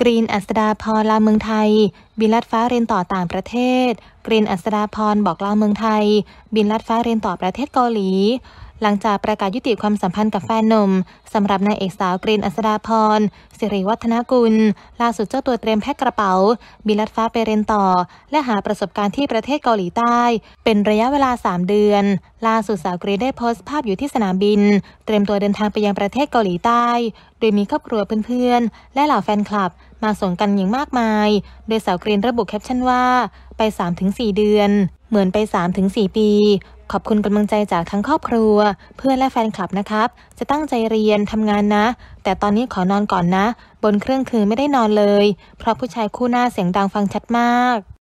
กรีนอัสดาพรลาเมืองไทย บินลัดฟ้าเรียนต่อต่างประเทศ กรีนอัสดาพรบอกลาเมืองไทย บินลัดฟ้าเรียนต่อประเทศเกาหลีหลังจากประกาศยุติความสัมพันธ์กับแฟนหนุ่มสำหรับนายเอกสาวกรีนอัศดาพรสิริวัฒนกุล ล่าสุดเจ้าตัวเตรียมแพ็คกระเป๋า บินลัดฟ้าไปเรียนต่อ และหาประสบการณ์ที่ประเทศเกาหลีใต้ เป็นระยะเวลา 3 เดือนล่าสุดสาวกรีนได้โพสต์ภาพอยู่ที่สนามบิน เตรียมตัวเดินทางไปยังประเทศเกาหลีใต้ โดยมีครอบครัวเพื่อนๆและเหล่าแฟนคลับมาส่งกันอย่างมากมาย โดยสาวกรีนระบุแคปชั่นว่าไป 3-4 เดือน เหมือนไป 3-4 ปีขอบคุณกำลังใจจากทั้งครอบครัว เพื่อนและแฟนคลับนะครับ จะตั้งใจเรียนทำงานนะ แต่ตอนนี้ขอนอนก่อนนะ บนเครื่องคือไม่ได้นอนเลย เพราะผู้ชายคู่หน้าเสียงดังฟังชัดมาก